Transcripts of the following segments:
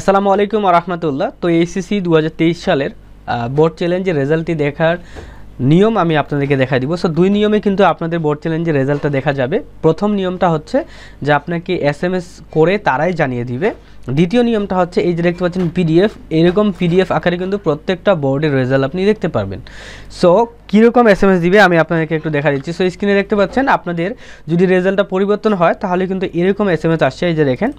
আসসালামু আলাইকুম রহমতুল্লাহ তো এইসিসি দু সালের বোর্ড চ্যালেঞ্জের রেজাল্টটি দেখার নিয়ম আমি আপনাদেরকে দেখা দিব সো দুই নিয়মে কিন্তু আপনাদের বোর্ড চ্যালেঞ্জের রেজাল্টটা দেখা যাবে প্রথম নিয়মটা হচ্ছে যে আপনাকে এস করে তারাই জানিয়ে দিবে দ্বিতীয় নিয়মটা হচ্ছে এই যে দেখতে পাচ্ছেন পিডিএফ এরকম পিডিএফ আকারে কিন্তু প্রত্যেকটা বোর্ডের রেজাল্ট আপনি দেখতে পারবেন সো কীরকম এস এম এস দিবে আমি আপনাদেরকে একটু দেখা দিচ্ছি সো স্ক্রিনে দেখতে পাচ্ছেন আপনাদের যদি রেজাল্টটা পরিবর্তন হয় তাহলে কিন্তু এরকম এস এম এস আসছে এই যে দেখেন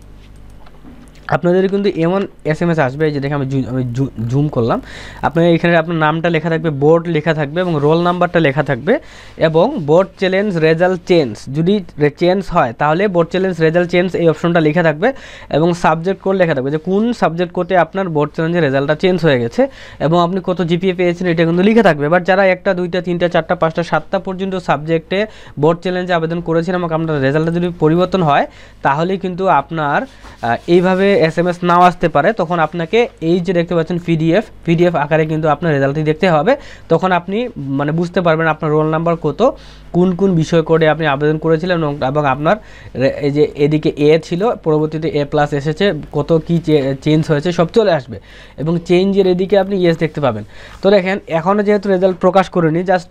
আপনাদের কিন্তু এমন এস এম এস আসবে যে দেখে আমি আমি জুম করলাম আপনার এখানে আপনার নামটা লেখা থাকবে বোর্ড লেখা থাকবে এবং রোল নাম্বারটা লেখা থাকবে এবং বোর্ড চ্যালেঞ্জ রেজাল্ট চেঞ্জ যদি চেঞ্জ হয় তাহলে বোর্ড চ্যালেঞ্জ রেজাল্ট চেঞ্জ এই অপশনটা লেখা থাকবে এবং সাবজেক্ট কোড লেখা থাকবে যে কোন সাবজেক্ট কোতে আপনার বোর্ড চ্যালেঞ্জের রেজাল্টটা চেঞ্জ হয়ে গেছে এবং আপনি কত জিপিএ পেয়েছেন এটা কিন্তু লেখা থাকবে বাট যারা একটা দুইটা তিনটা চারটা পাঁচটা সাতটা পর্যন্ত সাবজেক্টে বোর্ড চ্যালেঞ্জে আবেদন করেছেন এবং আপনার রেজাল্টটা যদি পরিবর্তন হয় তাহলে কিন্তু আপনার এইভাবে এস এম এস নাও আসতে পারে তখন আপনাকে এই যে দেখতে পাচ্ছেন পিডিএফ পিডিএফ আকারে কিন্তু আপনার রেজাল্টটি দেখতে হবে তখন আপনি মানে বুঝতে পারবেন আপনার রোল নাম্বার কত কোন কোন বিষয় কোডে আপনি আবেদন করেছিলেন এবং আপনার এই যে এদিকে এ ছিল পরবর্তীতে এ প্লাস এসেছে কত কি চেঞ্জ হয়েছে সব চলে আসবে এবং চেঞ্জের এদিকে আপনি ইয়েস দেখতে পাবেন তো দেখেন এখনও যেহেতু রেজাল্ট প্রকাশ করিনি জাস্ট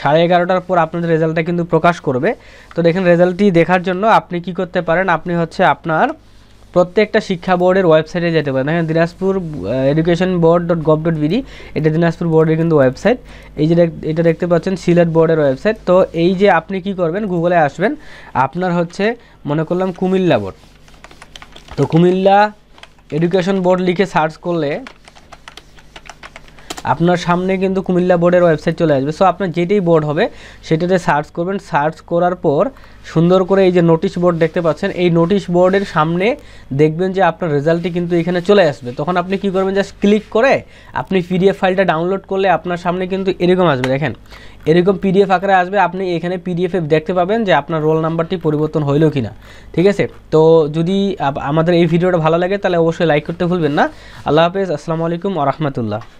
সাড়ে এগারোটার পর আপনাদের রেজাল্টটা কিন্তু প্রকাশ করবে তো দেখেন রেজাল্টটি দেখার জন্য আপনি কি করতে পারেন আপনি হচ্ছে আপনার প্রত্যেকটা শিক্ষা বোর্ডের ওয়েবসাইটে যেতে পারেন দেখেন Dinajpur education board dot gov dot BD এটা দিনাজপুর বোর্ডের কিন্তু ওয়েবসাইট এই যে এটা দেখতে পাচ্ছেন সিলেট বোর্ডের ওয়েবসাইট তো এই যে আপনি কি করবেন গুগলে আসবেন আপনার হচ্ছে মনে করলাম কুমিল্লা বোর্ড তো কুমিল্লা এডুকেশন বোর্ড লিখে সার্চ করলে আপনার সামনে কিন্তু কুমিল্লা বোর্ডের ওয়েবসাইট চলে আসবে সো আপনার যেটাই বোর্ড হবে সেটাতে সার্চ করবেন সার্চ করার পর সুন্দর করে এই যে নোটিশ বোর্ড দেখতে পাচ্ছেন এই নোটিশ বোর্ডের সামনে দেখবেন যে আপনার রেজাল্টটি কিন্তু এখানে চলে আসবে তখন আপনি কি করবেন জাস্ট ক্লিক করে আপনি পিডিএফ ফাইলটা ডাউনলোড করলে আপনার সামনে কিন্তু এরকম আসবে দেখেন এরকম পিডিএফ আকারে আসবে আপনি এখানে পিডিএফে দেখতে পাবেন যে আপনার রোল নাম্বারটি পরিবর্তন হইল কি না ঠিক আছে তো যদি আমাদের এই ভিডিওটা ভালো লাগে তাহলে অবশ্যই লাইক করতে ভুলবেন না আল্লাহ হাফেজ আসসালামু আলাইকুম আ রহমতুল্লাহ